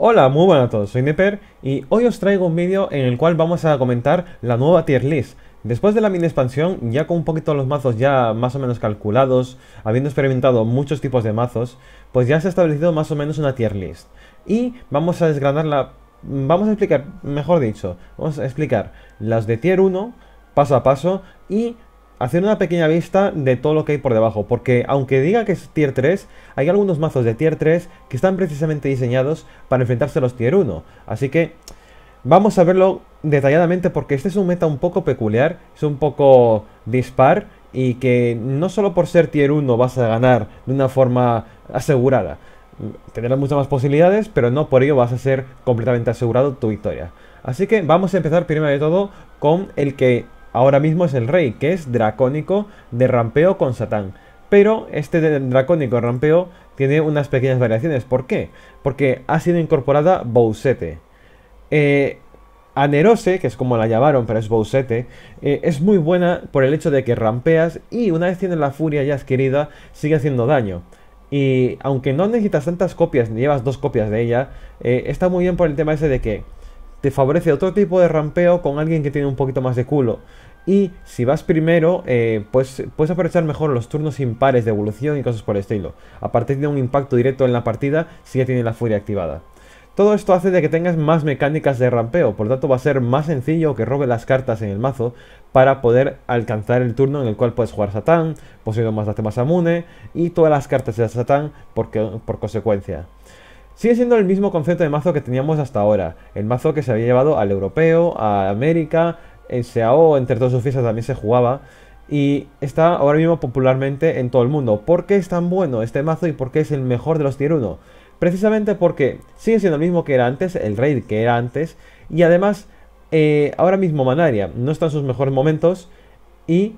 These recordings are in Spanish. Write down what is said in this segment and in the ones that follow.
Hola, muy buenas a todos, soy Neper y hoy os traigo un vídeo en el cual vamos a comentar la nueva tier list. Después de la mini expansión, ya con un poquito los mazos ya más o menos calculados, habiendo experimentado muchos tipos de mazos, pues ya se ha establecido más o menos una tier list. Y vamos a desgranarla, vamos a explicar, mejor dicho, vamos a explicar las de tier 1 paso a paso y hacer una pequeña vista de todo lo que hay por debajo, porque aunque diga que es tier 3, hay algunos mazos de tier 3 que están precisamente diseñados para enfrentarse a los tier 1, así que vamos a verlo detalladamente porque este es un meta un poco peculiar, es un poco dispar y que no solo por ser tier 1 vas a ganar de una forma asegurada, tendrás muchas más posibilidades, pero no por ello vas a ser completamente asegurado tu victoria. Así que vamos a empezar primero de todo con el que ahora mismo es el rey, que es dracónico de rampeo con Satán. Pero este dracónico rampeo tiene unas pequeñas variaciones. ¿Por qué? Porque ha sido incorporada Bousete. Eh, Anerose, que es como la llamaron, pero es Bousete, eh, es muy buena por el hecho de que rampeas y una vez tienes la furia ya adquirida, sigue haciendo daño. Y aunque no necesitas tantas copias, ni llevas dos copias de ella, eh, está muy bien por el tema ese de que te favorece otro tipo de rampeo con alguien que tiene un poquito más de culo. Y si vas primero, eh, pues puedes aprovechar mejor los turnos impares de evolución y cosas por el estilo. Aparte de un impacto directo en la partida si ya tiene la furia activada. Todo esto hace de que tengas más mecánicas de rampeo, por lo tanto va a ser más sencillo que robe las cartas en el mazo para poder alcanzar el turno en el cual puedes jugar Satán, poseído más las más Amune y todas las cartas de Satán porque por consecuencia. Sigue siendo el mismo concepto de mazo que teníamos hasta ahora. El mazo que se había llevado al europeo, a América, en SEAO, entre todos sus fiestas también se jugaba. Y está ahora mismo popularmente en todo el mundo. ¿Por qué es tan bueno este mazo y por qué es el mejor de los tier 1? Precisamente porque sigue siendo el mismo que era antes, el raid que era antes. Y además, eh, ahora mismo Manaria no está en sus mejores momentos. Y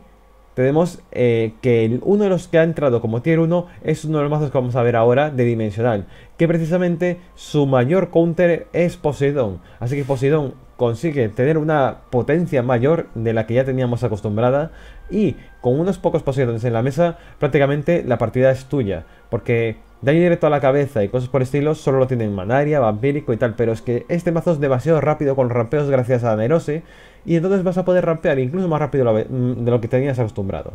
tenemos eh, que uno de los que ha entrado como tier 1 es uno de los mazos que vamos a ver ahora de Dimensional, que precisamente su mayor counter es Poseidón, así que Poseidón consigue tener una potencia mayor de la que ya teníamos acostumbrada y con unos pocos Poseidones en la mesa prácticamente la partida es tuya, porque Daño directo a la cabeza y cosas por estilo solo lo tienen Manaria, Vampírico y tal, pero es que este mazo es demasiado rápido con rampeos gracias a Nerose y entonces vas a poder rampear incluso más rápido mm, de lo que tenías acostumbrado.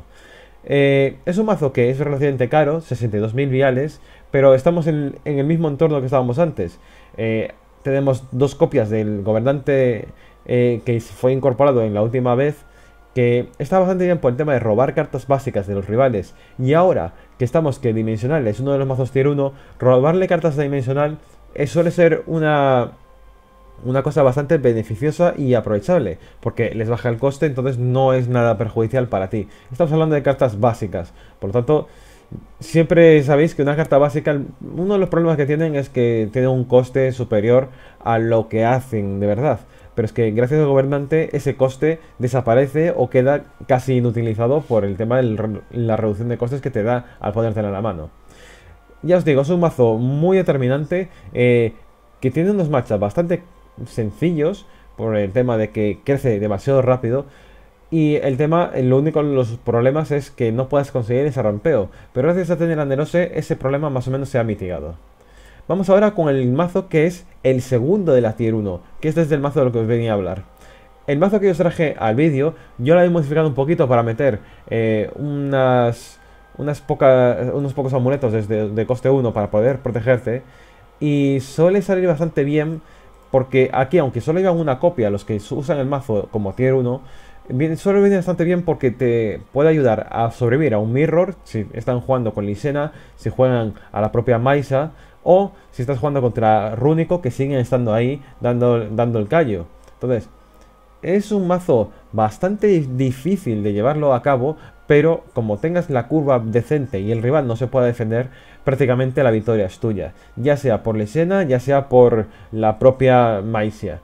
Eh, es un mazo que es relativamente caro, 62.000 viales, pero estamos en, el mismo entorno que estábamos antes. Eh, tenemos dos copias del gobernante eh, que fue incorporado en la última vez que está bastante bien por el tema de robar cartas básicas de los rivales. Y ahora que estamos que Dimensional es uno de los mazos tier 1, robarle cartas a Dimensional eh, suele ser una, una cosa bastante beneficiosa y aprovechable, porque les baja el coste, entonces no es nada perjudicial para ti. Estamos hablando de cartas básicas, por lo tanto, siempre sabéis que una carta básica, uno de los problemas que tienen es que tiene un coste superior a lo que hacen de verdad pero es que gracias al gobernante ese coste desaparece o queda casi inutilizado por el tema de la reducción de costes que te da al poder tener la mano. Ya os digo, es un mazo muy determinante eh, que tiene unos matchups bastante sencillos por el tema de que crece demasiado rápido. Y el tema, lo único los problemas es que no puedes conseguir ese rompeo, Pero gracias a tener a ese problema más o menos se ha mitigado. Vamos ahora con el mazo que es el segundo de la tier 1, que este es desde el mazo de lo que os venía a hablar. El mazo que yo os traje al vídeo, yo lo he modificado un poquito para meter eh, unas, unas pocas, unos pocos amuletos de coste 1 para poder protegerte. Y suele salir bastante bien, porque aquí, aunque solo llevan una copia los que usan el mazo como tier 1, bien, suele venir bastante bien porque te puede ayudar a sobrevivir a un mirror, si están jugando con Lisena, si juegan a la propia Maisa o si estás jugando contra Rúnico, que siguen estando ahí dando, dando el callo. Entonces, es un mazo bastante difícil de llevarlo a cabo, pero como tengas la curva decente y el rival no se pueda defender, prácticamente la victoria es tuya. Ya sea por Lesena, ya sea por la propia Maisia.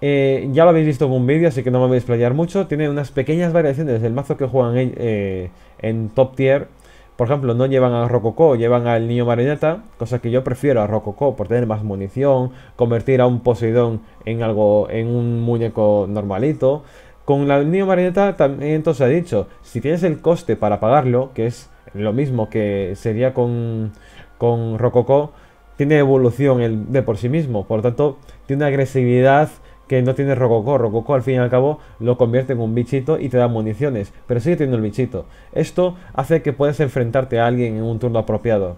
Eh, ya lo habéis visto en un vídeo, así que no me voy a desplayar mucho. Tiene unas pequeñas variaciones del mazo que juegan eh, en top tier por ejemplo, no llevan a Rococó, llevan al Niño Marioneta, cosa que yo prefiero a Rococó por tener más munición, convertir a un Poseidón en algo, en un muñeco normalito. Con el Niño Marioneta también entonces ha dicho, si tienes el coste para pagarlo, que es lo mismo que sería con, con Rococó, tiene evolución el, de por sí mismo, por lo tanto, tiene una agresividad que no tiene Rococo. Rococo al fin y al cabo lo convierte en un bichito y te da municiones, pero sigue teniendo el bichito. Esto hace que puedas enfrentarte a alguien en un turno apropiado.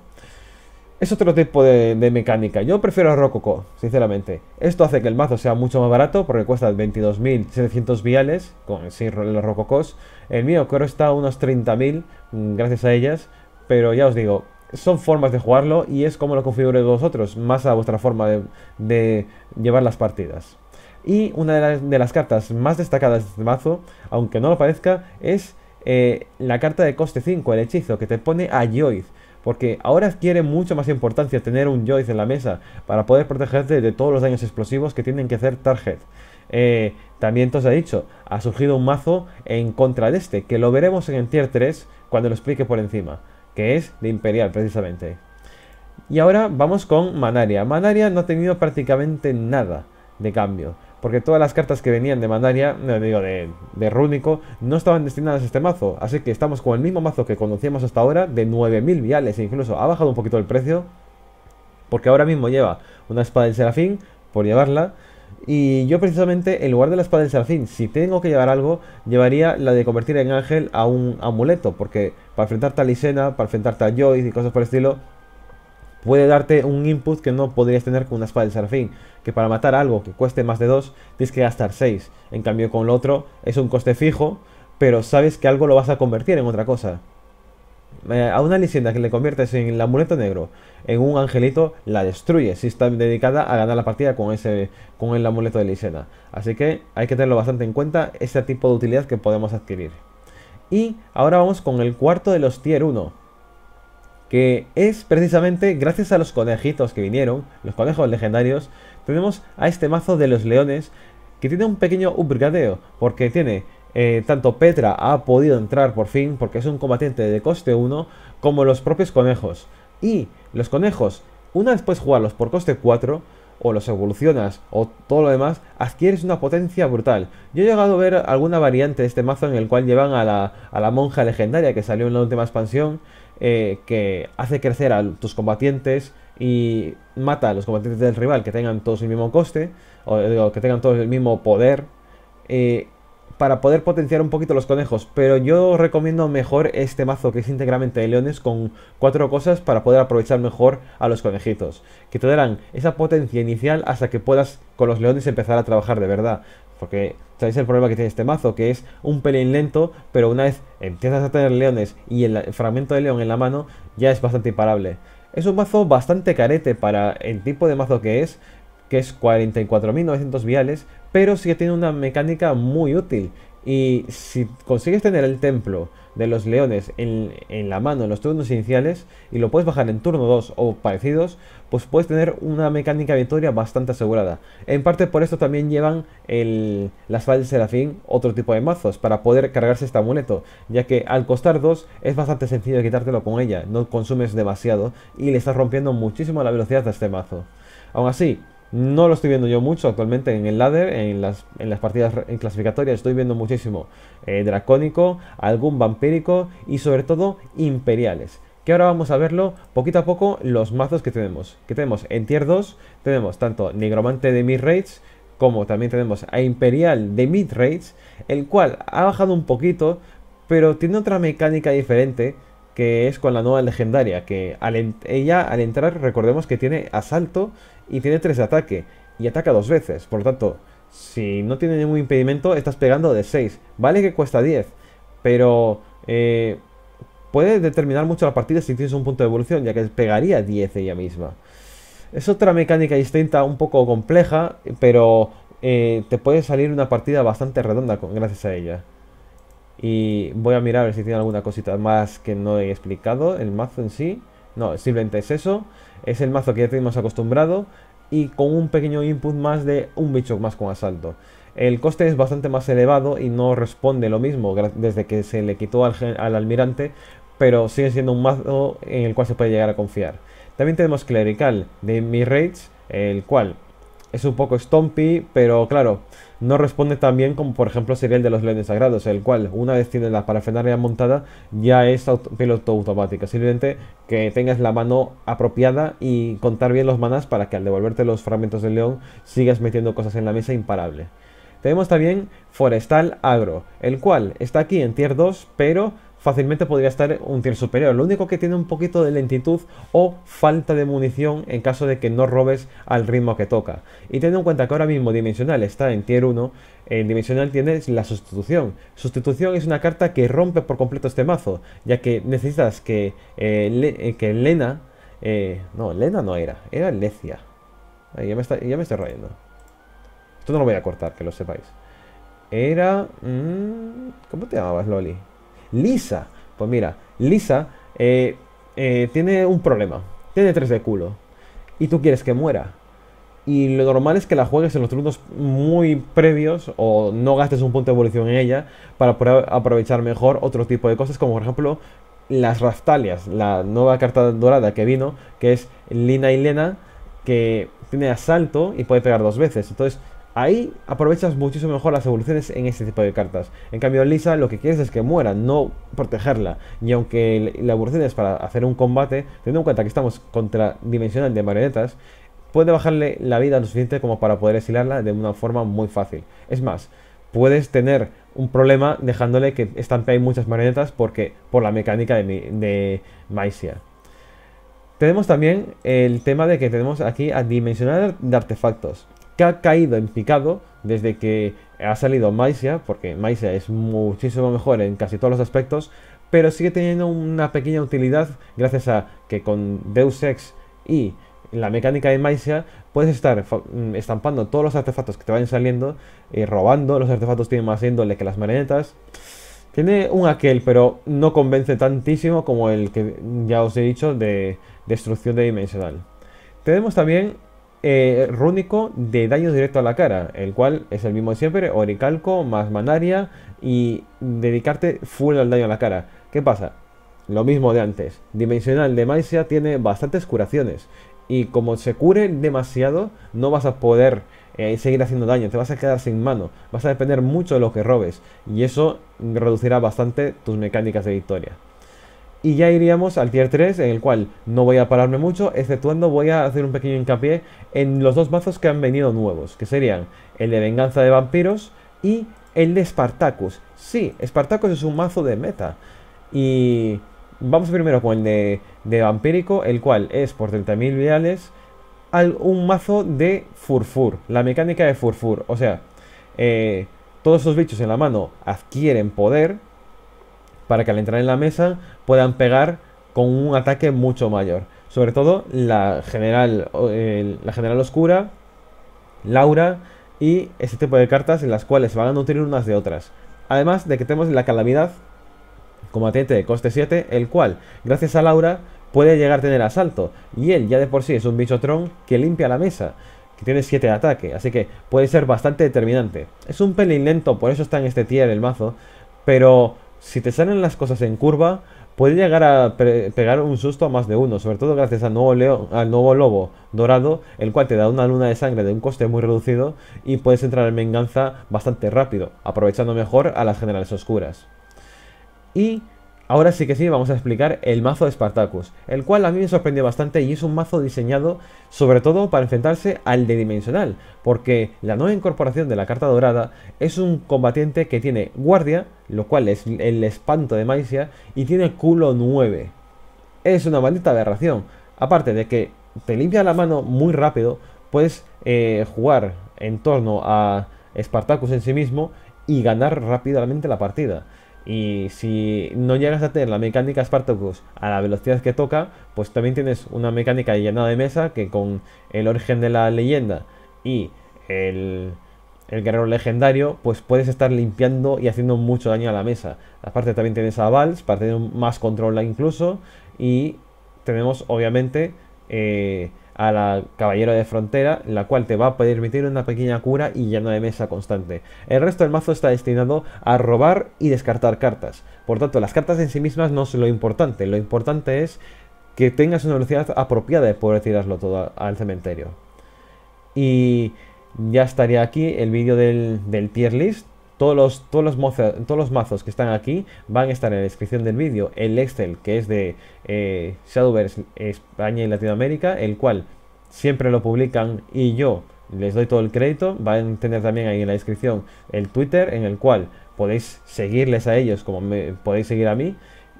Es otro tipo de, mecánica. Yo prefiero a Rococo, sinceramente. Esto hace que el mazo sea mucho más barato porque cuesta 22.700 viales con sin los Rococos. El mío creo está a unos 30.000 mm, gracias a ellas, pero ya os digo, son formas de jugarlo y es como lo configuréis vosotros, más a vuestra forma de llevar las partidas. Y una de las, cartas más destacadas de este mazo, aunque no lo parezca, es eh, la carta de coste 5, el hechizo, que te pone a Joyce. Porque ahora adquiere mucho más importancia tener un Joyce en la mesa para poder protegerte de todos los daños explosivos que tienen que hacer Target. Eh, también te os he dicho, ha surgido un mazo en contra de este, que lo veremos en el tier 3 cuando lo explique por encima, que es de Imperial precisamente. Y ahora vamos con Manaria. Manaria no ha tenido prácticamente nada de cambio porque todas las cartas que venían de Mandaria, digo, de, Rúnico, no estaban destinadas a este mazo. Así que estamos con el mismo mazo que conocíamos hasta ahora, de 9.000 viales, e incluso ha bajado un poquito el precio, porque ahora mismo lleva una espada del Serafín, por llevarla, y yo precisamente, en lugar de la espada del serafín, si tengo que llevar algo, llevaría la de convertir en ángel a un amuleto, porque para enfrentarte a Lisena, para enfrentarte a Joyce y cosas por el estilo, puede darte un input que no podrías tener con una espada de serafín, que para matar algo que cueste más de 2 tienes que gastar 6. En cambio con lo otro es un coste fijo, pero sabes que algo lo vas a convertir en otra cosa. Eh, a una lisenda que le conviertes en el amuleto negro, en un angelito, la destruye si está dedicada a ganar la partida con, ese, con el amuleto de licena Así que hay que tenerlo bastante en cuenta, Ese tipo de utilidad que podemos adquirir. Y ahora vamos con el cuarto de los tier 1 que es precisamente gracias a los conejitos que vinieron, los conejos legendarios, tenemos a este mazo de los leones que tiene un pequeño upgradeo, porque tiene eh, tanto Petra ha podido entrar por fin, porque es un combatiente de coste 1, como los propios conejos. Y los conejos, una vez puedes jugarlos por coste 4, o los evolucionas, o todo lo demás, adquieres una potencia brutal. Yo he llegado a ver alguna variante de este mazo en el cual llevan a la, a la monja legendaria que salió en la última expansión, eh, que hace crecer a tus combatientes y mata a los combatientes del rival que tengan todos el mismo coste, o que tengan todos el mismo poder, eh, para poder potenciar un poquito los conejos. Pero yo recomiendo mejor este mazo que es íntegramente de leones con cuatro cosas para poder aprovechar mejor a los conejitos, que te darán esa potencia inicial hasta que puedas con los leones empezar a trabajar de verdad. Porque ¿Sabéis el problema que tiene este mazo? Que es un pelín lento, pero una vez empiezas a tener leones y el fragmento de león en la mano, ya es bastante imparable. Es un mazo bastante carete para el tipo de mazo que es, que es 44.900 viales, pero sí que tiene una mecánica muy útil, y si consigues tener el templo de los leones en, la mano en los turnos iniciales y lo puedes bajar en turno 2 o parecidos, pues puedes tener una mecánica de victoria bastante asegurada. En parte por esto también llevan el, las de de serafín otro tipo de mazos para poder cargarse este amuleto, ya que al costar 2 es bastante sencillo quitártelo con ella, no consumes demasiado y le estás rompiendo muchísimo la velocidad de este mazo. Aún así, no lo estoy viendo yo mucho actualmente en el ladder, en las, en las partidas en clasificatorias estoy viendo muchísimo eh, dracónico, algún vampírico y sobre todo imperiales. Que ahora vamos a verlo poquito a poco los mazos que tenemos. Que tenemos en tier 2, tenemos tanto negromante de mid raids como también tenemos a imperial de mid raids, el cual ha bajado un poquito, pero tiene otra mecánica diferente que es con la nueva legendaria, que ella al entrar recordemos que tiene asalto y tiene 3 de ataque, y ataca dos veces, por lo tanto, si no tiene ningún impedimento, estás pegando de 6, vale que cuesta 10, pero eh, puede determinar mucho la partida si tienes un punto de evolución, ya que pegaría 10 ella misma. Es otra mecánica distinta, un poco compleja, pero eh, te puede salir una partida bastante redonda gracias a ella. Y voy a mirar a ver si tiene alguna cosita más que no he explicado. El mazo en sí. No, simplemente es eso. Es el mazo que ya tenemos acostumbrado. Y con un pequeño input más de un bicho más con asalto. El coste es bastante más elevado y no responde lo mismo desde que se le quitó al, almirante. Pero sigue siendo un mazo en el cual se puede llegar a confiar. También tenemos Clerical de Mi el cual es un poco stompy, pero claro, no responde tan bien como por ejemplo sería el de los leones sagrados, el cual una vez tiene la parafenaria montada ya es piloto automático. simplemente que tengas la mano apropiada y contar bien los manas para que al devolverte los fragmentos del león sigas metiendo cosas en la mesa imparable. Tenemos también Forestal Agro, el cual está aquí en tier 2, pero fácilmente podría estar un tier superior. Lo único que tiene un poquito de lentitud o falta de munición en caso de que no robes al ritmo que toca. Y teniendo en cuenta que ahora mismo Dimensional está en tier 1, en Dimensional tienes la sustitución. Sustitución es una carta que rompe por completo este mazo, ya que necesitas que, eh, eh, que Lena... Eh, no, Lena no era, era Lecia. ya, me está, estoy rayando. Esto no lo voy a cortar, que lo sepáis. Era... Mm, ¿Cómo te llamabas, Loli? Lisa, pues mira, Lisa eh, eh, tiene un problema. Tiene tres de culo. Y tú quieres que muera. Y lo normal es que la juegues en los turnos muy previos o no gastes un punto de evolución en ella para poder aprovechar mejor otro tipo de cosas, como por ejemplo las Raftalias, la nueva carta dorada que vino, que es Lina y Lena, que tiene asalto y puede pegar dos veces. Entonces, Ahí aprovechas muchísimo mejor las evoluciones en este tipo de cartas. En cambio, Lisa lo que quieres es que muera, no protegerla. Y aunque la evolución es para hacer un combate, teniendo en cuenta que estamos contra dimensional de marionetas, puede bajarle la vida lo suficiente como para poder exilarla de una forma muy fácil. Es más, puedes tener un problema dejándole que hay muchas marionetas porque, por la mecánica de, Maesia. Tenemos también el tema de que tenemos aquí a dimensional de artefactos que ha caído en picado desde que ha salido Maisia, porque Maisia es muchísimo mejor en casi todos los aspectos, pero sigue teniendo una pequeña utilidad gracias a que con Deus Ex y la mecánica de Maisia puedes estar mm, estampando todos los artefactos que te vayan saliendo y eh, robando, los artefactos tienen más índole que las marionetas. Tiene un aquel, pero no convence tantísimo como el que ya os he dicho de destrucción de dimensional. Tenemos también eh, rúnico de daño directo a la cara, el cual es el mismo de siempre, oricalco más manaria y dedicarte full al daño a la cara. ¿Qué pasa? Lo mismo de antes, Dimensional de Maisia tiene bastantes curaciones y como se cure demasiado no vas a poder eh, seguir haciendo daño, te vas a quedar sin mano, vas a depender mucho de lo que robes y eso reducirá bastante tus mecánicas de victoria. Y ya iríamos al tier 3, en el cual no voy a pararme mucho, exceptuando voy a hacer un pequeño hincapié en los dos mazos que han venido nuevos, que serían el de Venganza de Vampiros y el de Spartacus. Sí, Spartacus es un mazo de meta. Y vamos primero con el de, Vampírico, el cual es por 30.000 viales un mazo de Furfur, la mecánica de Furfur. O sea, eh, todos esos bichos en la mano adquieren poder para que al entrar en la mesa puedan pegar con un ataque mucho mayor. Sobre todo la general, la general oscura, Laura y este tipo de cartas en las cuales van a nutrir unas de otras. Además de que tenemos la calamidad como atente de coste 7, el cual, gracias a Laura, puede llegar a tener asalto. Y él ya de por sí es un bicho tron que limpia la mesa, que tiene 7 de ataque, así que puede ser bastante determinante. Es un pelín lento, por eso está en este tier el mazo, pero si te salen las cosas en curva, puede llegar a pegar un susto a más de uno, sobre todo gracias al nuevo, al nuevo lobo dorado, el cual te da una luna de sangre de un coste muy reducido y puedes entrar en venganza bastante rápido, aprovechando mejor a las generales oscuras. Y Ahora sí que sí, vamos a explicar el mazo de Spartacus, el cual a mí me sorprendió bastante y es un mazo diseñado sobre todo para enfrentarse al de Dimensional, porque la nueva incorporación de la carta dorada es un combatiente que tiene guardia, lo cual es el espanto de Maicia, y tiene culo 9. Es una maldita aberración, aparte de que te limpia la mano muy rápido, puedes eh, jugar en torno a Spartacus en sí mismo y ganar rápidamente la partida. Y si no llegas a tener la mecánica Spartacus a la velocidad que toca, pues también tienes una mecánica llenada de mesa que con el origen de la leyenda y el, guerrero legendario, pues puedes estar limpiando y haciendo mucho daño a la mesa. Aparte también tienes a Vals para tener más control incluso. Y tenemos obviamente... Eh, a la Caballero de Frontera, la cual te va a permitir una pequeña cura y llena de mesa constante. El resto del mazo está destinado a robar y descartar cartas. Por tanto, las cartas en sí mismas no son lo importante, lo importante es que tengas una velocidad apropiada de poder tirarlo todo al cementerio. Y ya estaría aquí el vídeo del, del tier list todos los, todos, los todos los mazos que están aquí van a estar en la descripción del vídeo. El Excel que es de eh, eh, España y Latinoamérica, el cual siempre lo publican y yo les doy todo el crédito. Van a tener también ahí en la descripción el Twitter en el cual podéis seguirles a ellos como podéis seguir a mí.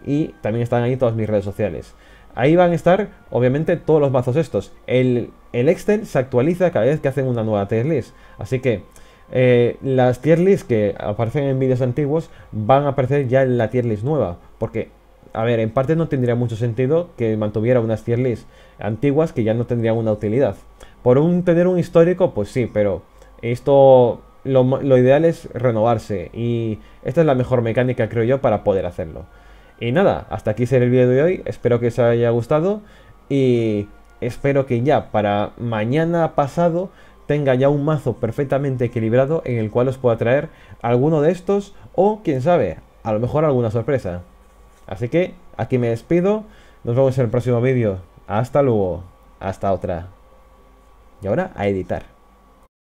Y también están ahí todas mis redes sociales. Ahí van a estar, obviamente, todos los mazos estos. El, el Excel se actualiza cada vez que hacen una nueva tier list. Así que eh, las tier lists que aparecen en vídeos antiguos van a aparecer ya en la tier list nueva. Porque, a ver, en parte no tendría mucho sentido que mantuviera unas tier lists antiguas que ya no tendrían una utilidad. Por un, tener un histórico, pues sí, pero esto lo, lo ideal es renovarse. Y esta es la mejor mecánica, creo yo, para poder hacerlo. Y nada, hasta aquí será el vídeo de hoy. Espero que os haya gustado. Y espero que ya para mañana pasado tenga ya un mazo perfectamente equilibrado en el cual os pueda traer alguno de estos o, quién sabe, a lo mejor alguna sorpresa. Así que aquí me despido, nos vemos en el próximo vídeo. Hasta luego, hasta otra. Y ahora a editar.